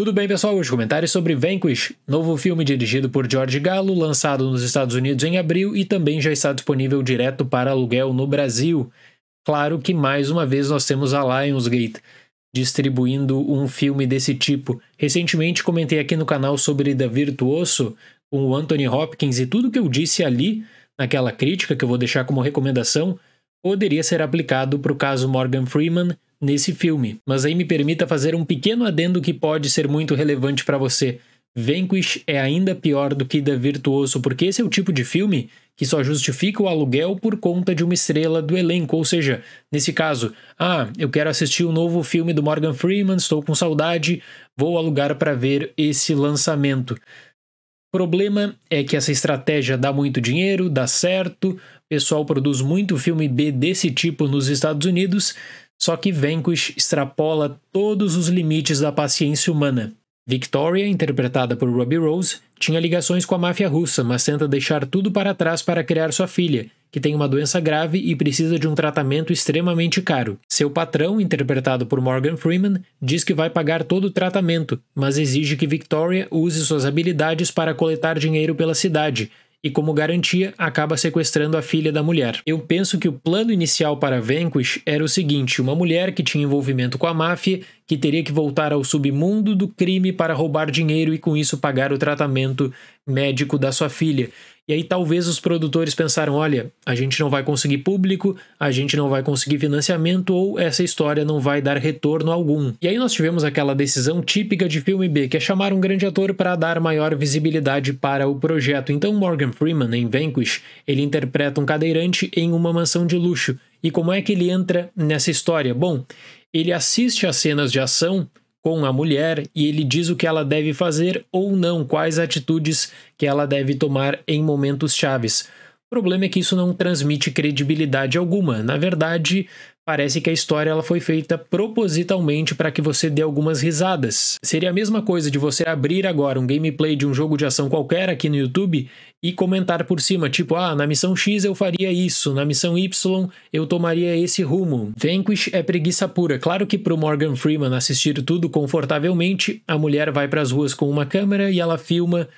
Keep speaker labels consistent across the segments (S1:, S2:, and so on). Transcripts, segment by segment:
S1: Tudo bem, pessoal? Os comentários sobre Vanquish, novo filme dirigido por George Gallo, lançado nos Estados Unidos em abril e também já está disponível direto para aluguel no Brasil. Claro que mais uma vez nós temos a Lionsgate distribuindo um filme desse tipo. Recentemente comentei aqui no canal sobre The Virtuoso com o Anthony Hopkins e tudo que eu disse ali naquela crítica que eu vou deixar como recomendação poderia ser aplicado para o caso Morgan Freeman nesse filme, mas aí me permita fazer um pequeno adendo que pode ser muito relevante para você. Vanquish é ainda pior do que The Virtuoso, porque esse é o tipo de filme que só justifica o aluguel por conta de uma estrela do elenco, ou seja, nesse caso, ah, eu quero assistir o um novo filme do Morgan Freeman, estou com saudade, vou alugar para ver esse lançamento. Problema é que essa estratégia dá muito dinheiro, dá certo, o pessoal produz muito filme B desse tipo nos Estados Unidos, só que Vanquish extrapola todos os limites da paciência humana. Victoria, interpretada por Robbie Rose, tinha ligações com a máfia russa, mas tenta deixar tudo para trás para criar sua filha, que tem uma doença grave e precisa de um tratamento extremamente caro. Seu patrão, interpretado por Morgan Freeman, diz que vai pagar todo o tratamento, mas exige que Victoria use suas habilidades para coletar dinheiro pela cidade, e, como garantia, acaba sequestrando a filha da mulher. Eu penso que o plano inicial para Vanquish era o seguinte: uma mulher que tinha envolvimento com a máfia, que teria que voltar ao submundo do crime para roubar dinheiro e, com isso, pagar o tratamento médico da sua filha. E aí talvez os produtores pensaram: olha, a gente não vai conseguir público, a gente não vai conseguir financiamento ou essa história não vai dar retorno algum. E aí nós tivemos aquela decisão típica de filme B, que é chamar um grande ator para dar maior visibilidade para o projeto. Então Morgan Freeman em Vanquish, ele interpreta um cadeirante em uma mansão de luxo. E como é que ele entra nessa história? Bom, ele assiste às cenas de ação com a mulher e ele diz o que ela deve fazer ou não, quais atitudes que ela deve tomar em momentos chaves. O problema é que isso não transmite credibilidade alguma. Na verdade, Parece que a história ela foi feita propositalmente para que você dê algumas risadas. Seria a mesma coisa de você abrir agora um gameplay de um jogo de ação qualquer aqui no YouTube e comentar por cima, tipo, ah, na missão X eu faria isso, na missão Y eu tomaria esse rumo. Vanquish é preguiça pura. Claro que pro Morgan Freeman assistir tudo confortavelmente, a mulher vai para as ruas com uma câmera e ela filma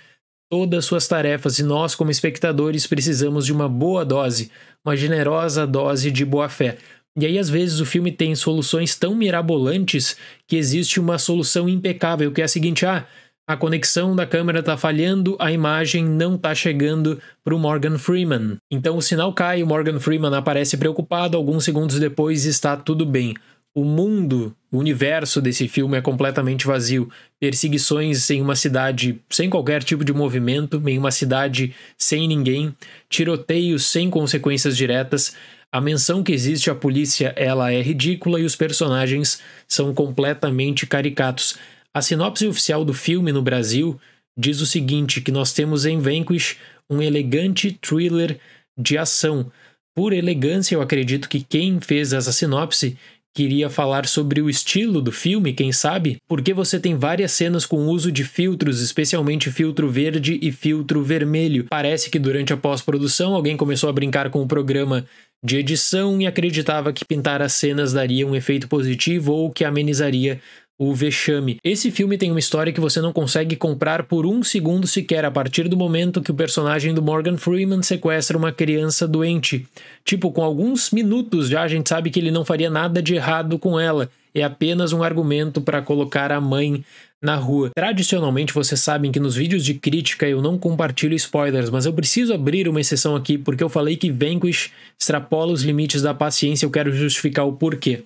S1: todas suas tarefas e nós como espectadores precisamos de uma boa dose, uma generosa dose de boa fé. E aí, às vezes, o filme tem soluções tão mirabolantes que existe uma solução impecável, que é a seguinte: ah, a conexão da câmera está falhando, a imagem não está chegando para o Morgan Freeman. Então o sinal cai, o Morgan Freeman aparece preocupado, alguns segundos depois está tudo bem. O mundo, o universo desse filme é completamente vazio. Perseguições em uma cidade sem qualquer tipo de movimento, em uma cidade sem ninguém, tiroteios sem consequências diretas. A menção que existe à polícia ela é ridícula e os personagens são completamente caricatos. A sinopse oficial do filme no Brasil diz o seguinte: que nós temos em Vanquish um elegante thriller de ação. Por elegância, eu acredito que quem fez essa sinopse Queria falar sobre o estilo do filme, quem sabe? Porque você tem várias cenas com uso de filtros, especialmente filtro verde e filtro vermelho. Parece que durante a pós-produção alguém começou a brincar com o programa de edição e acreditava que pintar as cenas daria um efeito positivo ou que amenizaria o Vexame. Esse filme tem uma história que você não consegue comprar por um segundo sequer a partir do momento que o personagem do Morgan Freeman sequestra uma criança doente. Tipo, com alguns minutos já a gente sabe que ele não faria nada de errado com ela. É apenas um argumento para colocar a mãe na rua. Tradicionalmente, vocês sabem que nos vídeos de crítica eu não compartilho spoilers, mas eu preciso abrir uma exceção aqui porque eu falei que Vanquish extrapola os limites da paciência, e eu quero justificar o porquê.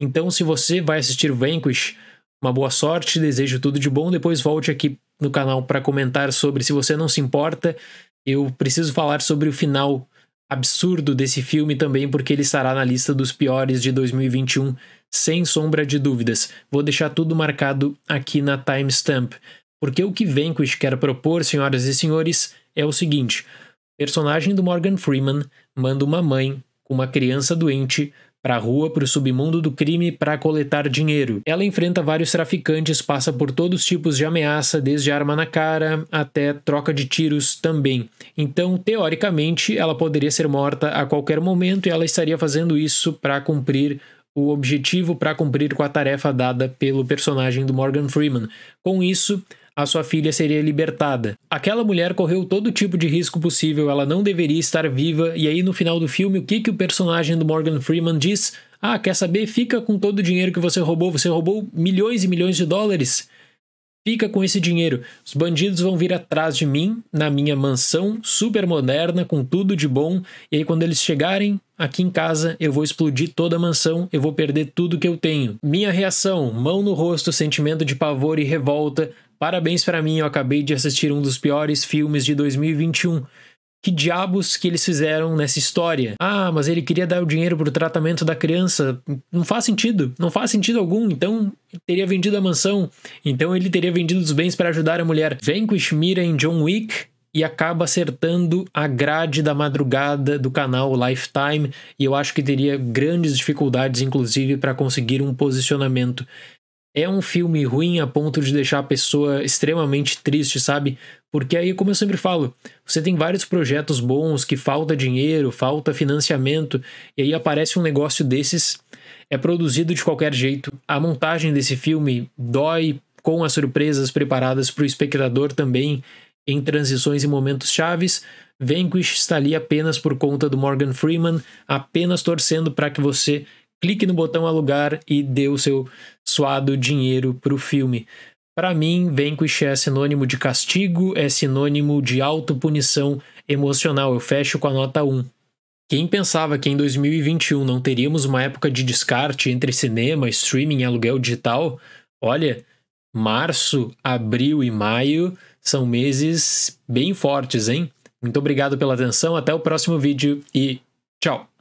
S1: Então, se você vai assistir Vanquish, uma boa sorte, desejo tudo de bom. Depois volte aqui no canal para comentar sobre se você não se importa. Eu preciso falar sobre o final absurdo desse filme também, porque ele estará na lista dos piores de 2021, sem sombra de dúvidas. Vou deixar tudo marcado aqui na timestamp. Porque o que Vanquish quer propor, senhoras e senhores, é o seguinte: o personagem do Morgan Freeman manda uma mãe com uma criança doente para a rua, para o submundo do crime para coletar dinheiro. Ela enfrenta vários traficantes, passa por todos os tipos de ameaça, desde arma na cara até troca de tiros também. Então, teoricamente, ela poderia ser morta a qualquer momento e ela estaria fazendo isso para cumprir o objetivo para cumprir com a tarefa dada pelo personagem do Morgan Freeman. Com isso, a sua filha seria libertada. Aquela mulher correu todo tipo de risco possível, ela não deveria estar viva, e aí no final do filme, o que, que o personagem do Morgan Freeman diz? Ah, quer saber? Fica com todo o dinheiro que você roubou, você roubou milhões e milhões de dólares. Fica com esse dinheiro. Os bandidos vão vir atrás de mim, na minha mansão super moderna, com tudo de bom. E aí, quando eles chegarem aqui em casa, eu vou explodir toda a mansão, eu vou perder tudo que eu tenho. Minha reação: mão no rosto, sentimento de pavor e revolta. Parabéns para mim, eu acabei de assistir um dos piores filmes de 2021. Que diabos que eles fizeram nessa história? Ah, mas ele queria dar o dinheiro pro tratamento da criança. Não faz sentido, não faz sentido algum. Então teria vendido a mansão, então ele teria vendido os bens para ajudar a mulher. Vanquish mira em John Wick e acaba acertando a grade da madrugada do canal Lifetime, e eu acho que teria grandes dificuldades inclusive para conseguir um posicionamento é um filme ruim a ponto de deixar a pessoa extremamente triste, sabe? Porque aí, como eu sempre falo, você tem vários projetos bons que falta dinheiro, falta financiamento, e aí aparece um negócio desses, é produzido de qualquer jeito. A montagem desse filme dói com as surpresas preparadas para o espectador também, em transições e momentos chaves. Vanquish está ali apenas por conta do Morgan Freeman, apenas torcendo para que você clique no botão alugar e dê o seu suado dinheiro pro filme. Para mim, Vanquish é sinônimo de castigo, é sinônimo de autopunição emocional. Eu fecho com a nota 1. Quem pensava que em 2021 não teríamos uma época de descarte entre cinema, streaming e aluguel digital? Olha, março, abril e maio são meses bem fortes, hein? Muito obrigado pela atenção, até o próximo vídeo e tchau!